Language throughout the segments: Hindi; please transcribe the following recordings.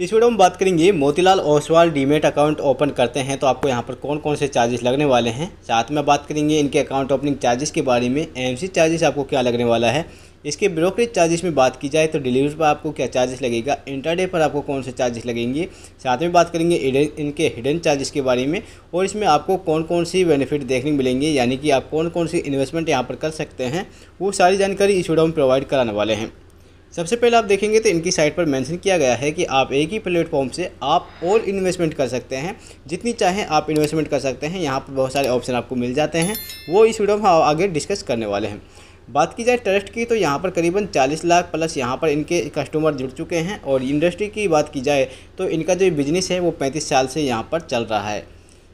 इस वीडियो में बात करेंगे Motilal Oswal demat account open करते हैं तो आपको यहाँ पर कौन कौन से चार्जेस लगने वाले हैं साथ में बात करेंगे इनके अकाउंट ओपनिंग चार्जेस के बारे में एमसी चार्जेस आपको क्या लगने वाला है इसके ब्रोकरेज चार्जेस में बात की जाए तो डिलीवरी पर आपको क्या चार्जेस लगेगा इंटरडे पर आपको कौन से चार्जेस लगेंगे साथ में बात करेंगे इनके हिडन चार्जेस के बारे में और इसमें आपको कौन कौन सी बेनिफिट देखने मिलेंगे यानी कि आप कौन कौन सी इन्वेस्टमेंट यहाँ पर कर सकते हैं वो सारी जानकारी इस वीडियो में प्रोवाइड कराने वाले हैं सबसे पहले आप देखेंगे तो इनकी साइट पर मेंशन किया गया है कि आप एक ही प्लेटफॉर्म से आप ऑल इन्वेस्टमेंट कर सकते हैं जितनी चाहें आप इन्वेस्टमेंट कर सकते हैं यहाँ पर बहुत सारे ऑप्शन आपको मिल जाते हैं वो इस वीडियो में हम आगे डिस्कस करने वाले हैं बात की जाए ट्रस्ट की तो यहाँ पर करीबन 40 लाख प्लस यहाँ पर इनके कस्टमर जुड़ चुके हैं और इंडस्ट्री की बात की जाए तो इनका जो बिजनेस है वो 35 साल से यहाँ पर चल रहा है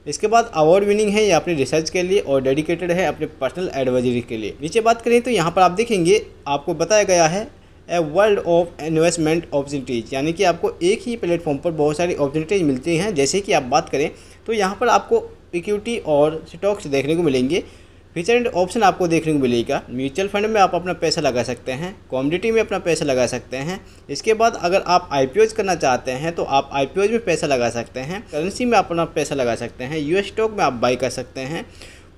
इसके बाद अवार्ड विनिंग है ये अपने रिसर्च के लिए और डेडिकेटेड है अपने पर्सनल एडवाइजरी के लिए नीचे बात करें तो यहाँ पर आप देखेंगे आपको बताया गया है a world of investment opportunities यानी कि आपको एक ही प्लेटफॉर्म पर बहुत सारी अपॉर्चुनिटीज़ मिलती हैं जैसे कि आप बात करें तो यहाँ पर आपको इक्विटी और स्टॉक्स देखने को मिलेंगे फीचर एंड ऑप्शन आपको देखने को मिलेगा म्यूचुअल फंड में आप अपना पैसा लगा सकते हैं कॉमोडिटी में अपना पैसा लगा सकते हैं इसके बाद अगर आप आई करना चाहते हैं तो आप आई में पैसा लगा सकते हैं करेंसी में अपना पैसा लगा सकते हैं यू स्टॉक में आप बाई कर सकते हैं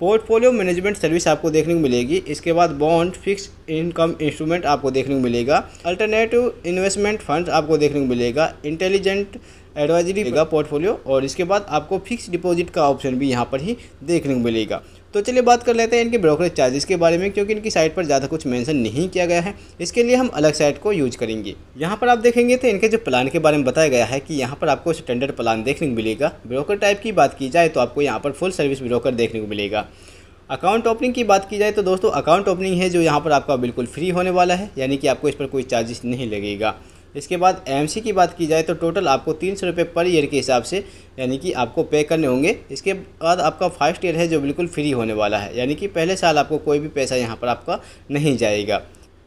पोर्टफोलियो मैनेजमेंट सर्विस आपको देखने को मिलेगी इसके बाद बॉन्ड फिक्स इनकम इंस्ट्रूमेंट आपको देखने को मिलेगा अल्टरनेटिव इन्वेस्टमेंट फंड आपको देखने को मिलेगा इंटेलिजेंट एडवाइजरी पोर्टफोलियो और इसके बाद आपको फिक्स डिपॉजिट का ऑप्शन भी यहाँ पर ही देखने को मिलेगा तो चलिए बात कर लेते हैं इनके ब्रोकरेज चार्जेस के बारे में क्योंकि इनकी साइट पर ज़्यादा कुछ मेंशन नहीं किया गया है इसके लिए हम अलग साइट को यूज करेंगे यहाँ पर आप देखेंगे तो इनके जो प्लान के बारे में बताया गया है कि यहाँ पर आपको स्टैंडर्ड प्लान देखने को मिलेगा ब्रोकर टाइप की बात की जाए तो आपको यहाँ पर फुल सर्विस ब्रोकर देखने को मिलेगा अकाउंट ओपनिंग की बात की जाए तो दोस्तों अकाउंट ओपनिंग है जो यहाँ पर आपका बिल्कुल फ्री होने वाला है यानी कि आपको इस पर कोई चार्जेस नहीं लगेगा इसके बाद एम की बात की जाए तो टोटल आपको तीन सौ रुपये पर ईयर के हिसाब से यानी कि आपको पे करने होंगे इसके बाद आपका फर्स्ट ईयर है जो बिल्कुल फ्री होने वाला है यानी कि पहले साल आपको कोई भी पैसा यहाँ पर आपका नहीं जाएगा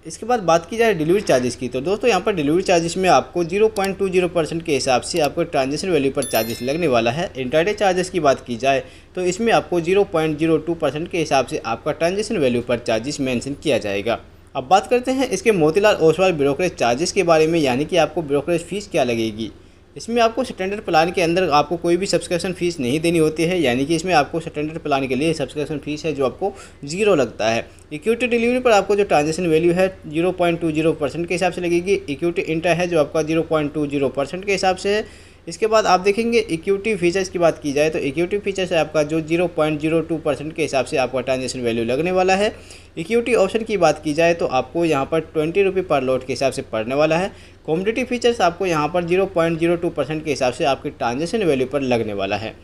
इसके बाद बात की जाए डिलीवरी चार्जेस की तो दोस्तों यहाँ पर डिलीवरी चार्जेस में आपको 0.20 परसेंट के हिसाब से आपको ट्रांजेक्शन वैल्यू पर चार्जेस लगने वाला है इंटरडे चार्जेस की बात की जाए तो इसमें आपको 0.02 परसेंट के हिसाब से आपका ट्रांजेक्शन वैल्यू पर चार्जेस मेंशन किया जाएगा अब बात करते हैं इसके मोतीलाल ओसवाल ब्रोकरेज चार्जेस के बारे में यानी कि आपको ब्रोकरेज फ़ीस क्या लगेगी इसमें आपको स्टैंडर्ड प्लान के अंदर आपको कोई भी सब्सक्रिप्शन फ़ीस नहीं देनी होती है यानी कि इसमें आपको स्टैंडर्ड प्लान के लिए सब्सक्रिप्शन फ़ीस है जो आपको जीरो लगता है इक्विटी डिलीवरी पर आपको जो ट्रांजेक्शन वैल्यू है zero point two zero percent के हिसाब से लगेगी इक्विटी इंटर है जो आपका zero point two zero percent के हिसाब से है इसके बाद आप देखेंगे इक्विटी फीचर्स की बात की जाए तो इक्विटी फीचर्स है आपका जो zero point zero two percent के हिसाब से आपका ट्रांजेक्शन वैल्यू लगने वाला है इक्विटी ऑप्शन की बात की जाए तो आपको यहाँ पर ट्वेंटी रुपी पर लोड के हिसाब से पड़ने वाला है कॉम्पिटिटिव फीचर्स आपको यहाँ पर zero point zero two percent के हिसाब से आपकी ट्रांजेक्शन वैल्यू पर लगने वाला है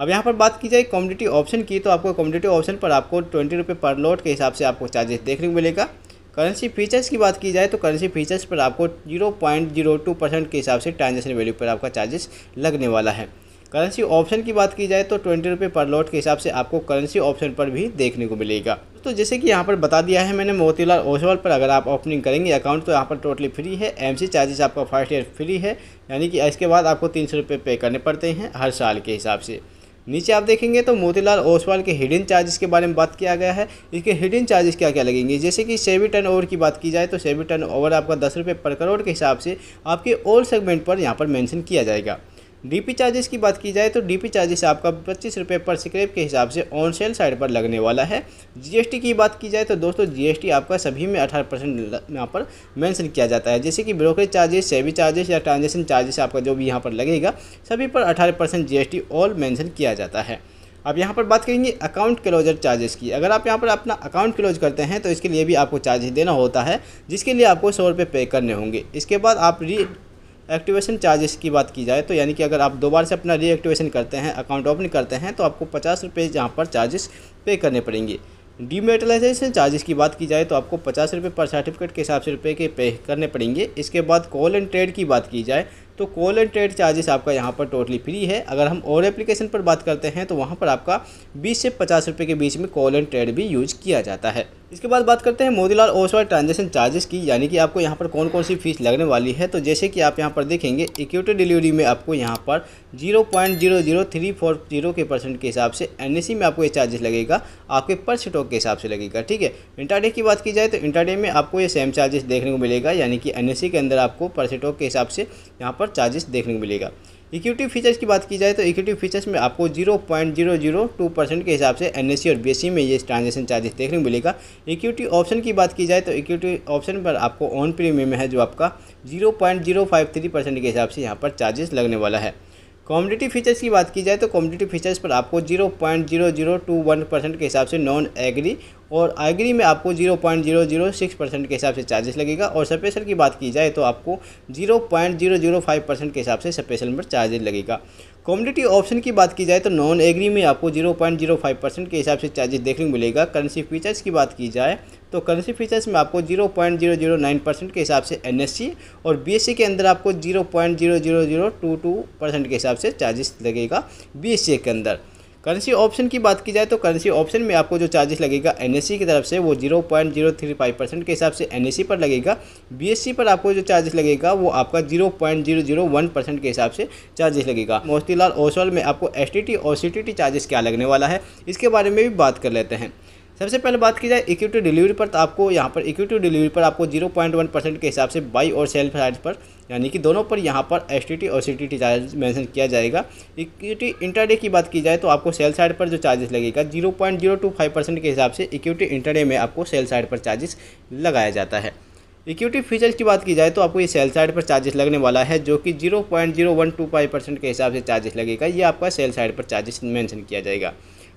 अब यहाँ पर बात की जाए कॉम्पिटिटिव ऑप्शन की तो आपको कॉम्पिटिटिव ऑप्शन पर आपको ट्वेंटी रुपये पर लोड के हिसाब से आपको चार्जेस देखने को मिलेगा करेंसी फीचर्स की बात की जाए तो करेंसी फीचर्स पर आपको zero point zero two percent के हिसाब से ट्रांजेक्शन वैल्यू पर आपका चार्जेस लगने वाला है करेंसी ऑप्शन की बात की जाए तो ट्वेंटी रुपये पर लॉट के हिसाब से आपको करेंसी ऑप्शन पर भी देखने को मिलेगा तो जैसे कि यहाँ पर बता दिया है मैंने मोतीलाल ओसवाल पर अगर आप ओपनिंग करेंगे अकाउंट तो यहाँ पर टोटली फ्री है एमसी चार्जेस आपका फर्स्ट ईयर फ्री है यानी कि इसके बाद आपको तीन सौ रुपये पे करने पड़ते हैं हर साल के हिसाब से नीचे आप देखेंगे तो मोतीलाल ओसवाल के हिडन चार्जेस के बारे में बात किया गया है इसके हिडन चार्जेस क्या क्या लगेंगे जैसे कि सेवी टर्न ओवर की बात की जाए तो सेवी टर्न ओवर आपका दस रुपये पर करोड़ के हिसाब से आपके ओल सेगमेंट पर यहाँ पर मैंशन किया जाएगा डीपी चार्जेस की बात की जाए तो डीपी चार्जेस आपका पच्चीस रुपये पर स्क्रैप के हिसाब से ऑन सेल साइड पर लगने वाला है जीएसटी की बात की जाए तो दोस्तों जीएसटी आपका सभी में अठारह परसेंट यहाँ पर मेंशन किया जाता है जैसे कि ब्रोकरेज चार्जेस सेवी चार्जेस या ट्रांजेक्शन चार्जेस आपका जो भी यहाँ पर लगेगा सभी पर अठारह परसेंट ऑल मैंसन किया जाता है अब यहाँ पर बात करेंगे अकाउंट क्लोजर चार्जेस की अगर आप यहाँ पर अपना अकाउंट क्लोज करते हैं तो इसके लिए भी आपको चार्जेस देना होता है जिसके लिए आपको सौ रुपये पे करने होंगे इसके बाद आप री एक्टिवेशन चार्जेस की बात की जाए तो यानी कि अगर आप दोबारा से अपना रीएक्टिवेशन करते हैं अकाउंट ओपन करते हैं तो आपको पचास रुपये यहाँ पर चार्जेस पे करने पड़ेंगे डीमेटलाइजेशन चार्जेस की बात की जाए तो आपको पचास रुपये पर सर्टिफिकेट के हिसाब से रुपये के पे करने पड़ेंगे इसके बाद कॉल एंड ट्रेड की बात की जाए तो कॉल एंड ट्रेड चार्जेस आपका यहाँ पर टोटली फ्री है अगर हम और एप्लीकेशन पर बात करते हैं तो वहाँ पर आपका बीस से पचास रुपये के बीच में कॉल एंड ट्रेड भी यूज़ किया जाता है इसके बाद बात करते हैं मोदीलाल ओसवाल ट्रांजेक्शन चार्जेस की यानी कि आपको यहाँ पर कौन कौन सी फीस लगने वाली है तो जैसे कि आप यहाँ पर देखेंगे इक्विटी डिलीवरी में आपको यहाँ पर zero point zero zero three four zero के परसेंट के हिसाब से एन e में आपको ये चार्जेस लगेगा आपके पर स्टॉक के हिसाब से लगेगा ठीक है इंटरडे की बात की जाए तो इंटरडे में आपको ये सेम चार्जेस देखने को मिलेगा यानी कि एन e के अंदर आपको पर स्टॉक के हिसाब से यहाँ पर चार्जेस देखने को मिलेगा इक्विटी फीचर्स की बात की जाए तो इक्विटी फीचर्स में आपको zero point zero zero two percent के हिसाब से एन e और बी e में ये ट्रांजेक्शन चार्जेस देखने को मिलेगा इक्विटी ऑप्शन की बात की जाए तो इक्विटी ऑप्शन पर आपको ऑन प्रीमियम है जो आपका zero point zero five three percent के हिसाब से यहाँ पर चार्जेस लगने वाला है कॉमोडिटी फीचर्स की बात की जाए तो कॉमोडिटी फीचर्स पर आपको zero point zero zero two one percent के हिसाब से नॉन एग्री और एग्री में आपको zero point zero zero six percent के हिसाब से चार्जेस लगेगा और स्पेशल की बात की जाए तो आपको zero point zero zero five percent के हिसाब से स्पेशल पर चार्जेस लगेगा कॉमोडिटी ऑप्शन की बात की जाए तो नॉन एग्री में आपको zero point zero five percent के हिसाब से चार्जेस देखने को मिलेगा करेंसी फीचर्स की बात की जाए तो करेंसी फीचर्स में आपको zero point zero zero nine percent के हिसाब से एन और बी के अंदर आपको zero point zero zero zero two two percent के हिसाब से चार्जेस लगेगा बी के अंदर करेंसी ऑप्शन की बात की जाए तो करेंसी ऑप्शन में आपको जो चार्जेस लगेगा एन की तरफ से वो zero point zero three five percent के हिसाब से एन पर लगेगा बी पर आपको जो चार्जेस लगेगा वो आपका zero point zero zero one percent के हिसाब से चार्जेस लगेगा मोतीलाल ओसवाल में आपको एस टी और सी चार्जेस क्या लगने वाला है इसके बारे में भी बात कर लेते हैं सबसे पहले बात की जाए इक्विटी डिलीवरी पर तो आपको यहाँ पर इक्विटी डिलीवरी पर आपको जीरो पॉइंट वन परसेंट के हिसाब से बाई और सेल साइड पर यानी कि दोनों पर यहाँ पर एस और सी टी चार्ज मैंशन किया जाएगा इक्विटी इंटरडे की बात की जाए तो आपको सेल साइड पर जो चार्जेस लगेगा zero point zero two five percent के हिसाब से इक्विटी इंटरडे में आपको सेल साइड पर चार्जेस लगाया जाता है इक्विटी फीचर्स की बात की जाए तो आपको ये सेल साइड पर चार्जेस लगने वाला है जो कि zero point zero one two five percent के हिसाब से चार्जेस लगेगा ये आपका सेल साइड पर चार्जेस मेंशन किया जाएगा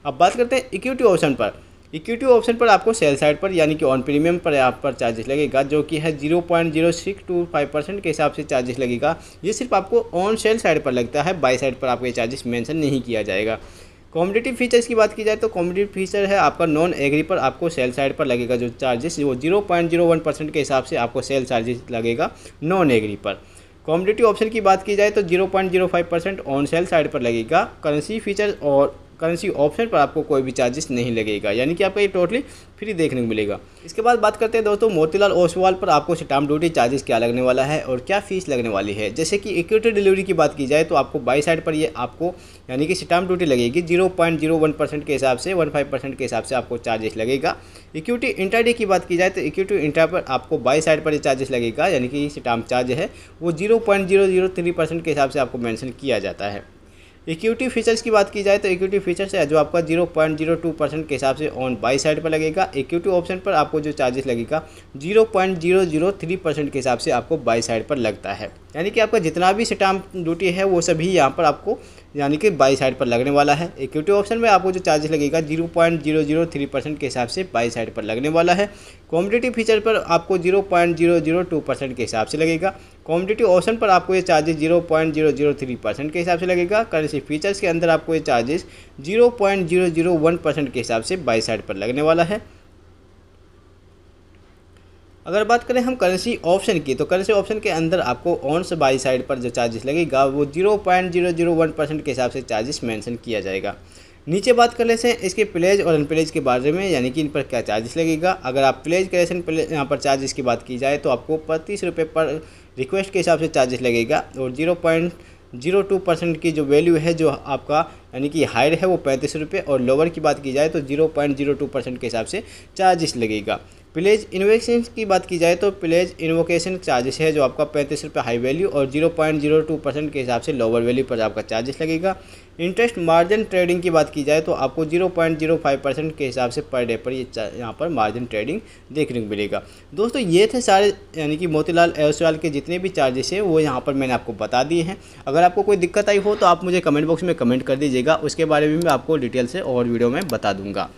अब बात करते हैं इक्विटी ऑप्शन पर इक्विटी ऑप्शन पर आपको सेल साइड पर यानी कि ऑन प्रीमियम पर आप पर चार्जेस लगेगा जो कि है zero point zero six two five percent के हिसाब से चार्जेस लगेगा ये सिर्फ आपको ऑन सेल साइड पर लगता है बाई साइड पर आपको ये चार्जेस मेंशन नहीं किया जाएगा कॉम्पिटेटिव फीचर्स की बात की जाए तो कॉम्पिटेटिव फीचर है आपका नॉन एग्री पर आपको सेल साइड पर लगेगा जो चार्जेस वो zero point zero one percent के हिसाब से आपको सेल चार्जेस लगेगा नॉन एग्री पर कॉम्पिटेटिव ऑप्शन की बात की जाए तो zero point zero five percent on sell side पर लगेगा करेंसी फीचर और करेंसी ऑप्शन पर आपको कोई भी चार्जेस नहीं लगेगा यानी कि आपको ये टोटली फ्री देखने को मिलेगा इसके बाद बात करते हैं दोस्तों मोतीलाल ओसवाल पर आपको स्टाम्प ड्यूटी चार्जेस क्या लगने वाला है और क्या फीस लगने वाली है जैसे कि इक्विटी डिलीवरी की बात की जाए तो आपको बाई साइड पर ये आपको यानी कि स्टाम्प ड्यूटी लगेगी zero point zero one percent के हिसाब से वन फाइव परसेंट के हिसाब से आपको चार्जेस लगेगा इक्विटी इंटरडे की बात की जाए तो इक्विटी इंटरा पर आपको बाई साइड पर ये चार्जेस लगेगा यानी कि स्टाम्प चार्ज है वो zero point zero zero three percent के हिसाब से आपको मैंशन किया जाता है इक्विटी फीचर्स की बात की जाए तो इक्विटी फीचर्स है जो आपका zero point zero two percent के हिसाब से ऑन बाई साइड पर लगेगा इक्विटी ऑप्शन पर आपको जो चार्जेस लगेगा zero point zero zero three percent के हिसाब से आपको बाई साइड पर लगता है यानी कि आपका जितना भी स्टाम्प ड्यूटी है वो सभी यहाँ पर आपको यानी कि बाई साइड पर लगने वाला है इक्विटी ऑप्शन में आपको जो चार्जेस लगेगा zero point zero zero three percent के हिसाब से बाई साइड पर लगने वाला है कॉम्पिटेटिव फीचर पर आपको zero point zero zero two percent के हिसाब से लगेगा कॉम्पिटेटिव ऑप्शन पर आपको ये charges zero point zero zero three percent के हिसाब से लगेगा करेंसी फीचर्स के अंदर आपको ये charges zero point zero zero one percent के हिसाब से बाई साइड पर लगने वाला है अगर बात करें हम करेंसी ऑप्शन की तो करेंसी ऑप्शन के अंदर आपको ऑन से बाई साइड पर जो चार्जेस लगेगा वो zero point zero zero one percent के हिसाब से चार्जेस मेंशन किया जाएगा नीचे बात कर लेते हैं इसके प्लेज और अनप्लेज के बारे में यानी कि इन पर क्या चार्जेस लगेगा अगर आप प्लेज करेशन यहाँ पर चार्जेस की बात की जाए तो आपको पैंतीस रुपये पर रिक्वेस्ट के हिसाब से चार्जेस लगेगा और zero point zero two percent की जो वैल्यू है जो आपका यानी कि हायर है वो पैंतीस रुपये और लोअर की बात की जाए तो zero point zero two percent के हिसाब से चार्जेस लगेगा प्लेज इन्वेकेशन की बात की जाए तो प्लेज इन्वोकेशन चार्जेस है जो आपका पैंतीस रुपये हाई वैल्यू और zero point zero two percent के हिसाब से लोअर वैल्यू पर आपका चार्जेस लगेगा इंटरेस्ट मार्जिन ट्रेडिंग की बात की जाए तो आपको zero point zero five percent के हिसाब से पर डे पर ये यहाँ पर मार्जिन ट्रेडिंग देखने को मिलेगा दोस्तों ये थे सारे यानी कि मोतीलाल एसवाल के जितने भी चार्जेस हैं वो यहाँ पर मैंने आपको बता दिए हैं अगर आपको कोई दिक्कत आई हो तो आप मुझे कमेंट बॉक्स में कमेंट कर दीजिएगा उसके बारे में मैं आपको डिटेल से और वीडियो में बता दूंगा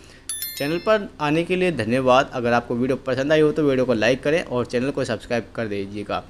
चैनल पर आने के लिए धन्यवाद अगर आपको वीडियो पसंद आई हो तो वीडियो को लाइक करें और चैनल को सब्सक्राइब कर दीजिएगा